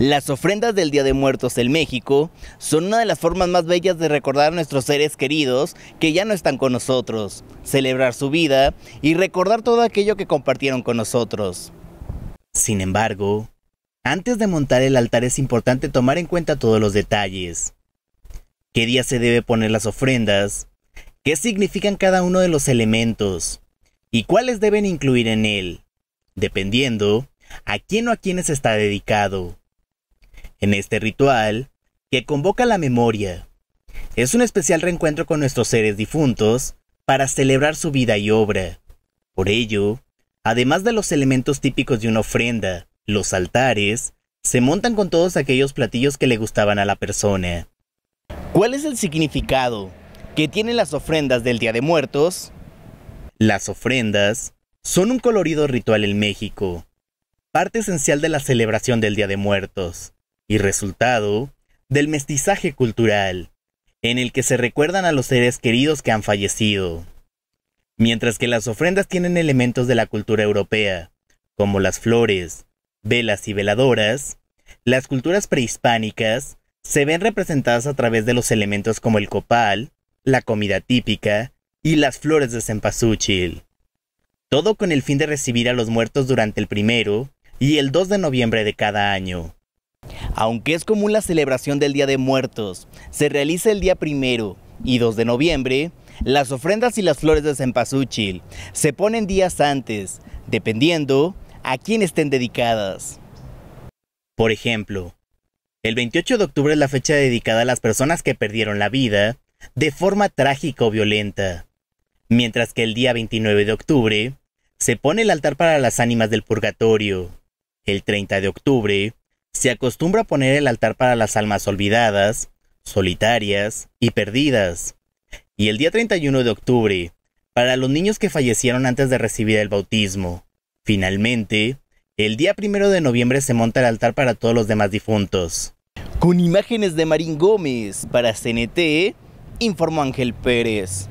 Las ofrendas del Día de Muertos en México son una de las formas más bellas de recordar a nuestros seres queridos que ya no están con nosotros, celebrar su vida y recordar todo aquello que compartieron con nosotros. Sin embargo, antes de montar el altar es importante tomar en cuenta todos los detalles. ¿Qué día se debe poner las ofrendas? ¿Qué significan cada uno de los elementos? ¿Y cuáles deben incluir en él? Dependiendo a quién o a quienes está dedicado en este ritual que convoca la memoria. Es un especial reencuentro con nuestros seres difuntos para celebrar su vida y obra. Por ello, además de los elementos típicos de una ofrenda, los altares, se montan con todos aquellos platillos que le gustaban a la persona. ¿Cuál es el significado que tienen las ofrendas del Día de Muertos? Las ofrendas son un colorido ritual en México, parte esencial de la celebración del Día de Muertos y resultado del mestizaje cultural, en el que se recuerdan a los seres queridos que han fallecido. Mientras que las ofrendas tienen elementos de la cultura europea, como las flores, velas y veladoras, las culturas prehispánicas se ven representadas a través de los elementos como el copal, la comida típica y las flores de cempasúchil. Todo con el fin de recibir a los muertos durante el primero y el 2 de noviembre de cada año. Aunque es común la celebración del Día de Muertos, se realiza el día primero y 2 de noviembre, las ofrendas y las flores de cempasúchil se ponen días antes, dependiendo a quién estén dedicadas. Por ejemplo, el 28 de octubre es la fecha dedicada a las personas que perdieron la vida de forma trágica o violenta, mientras que el día 29 de octubre se pone el altar para las ánimas del purgatorio. El 30 de octubre se acostumbra a poner el altar para las almas olvidadas, solitarias y perdidas. Y el día 31 de octubre, para los niños que fallecieron antes de recibir el bautismo. Finalmente, el día 1 de noviembre se monta el altar para todos los demás difuntos. Con imágenes de Marín Gómez, para CNT, informó Ángel Pérez.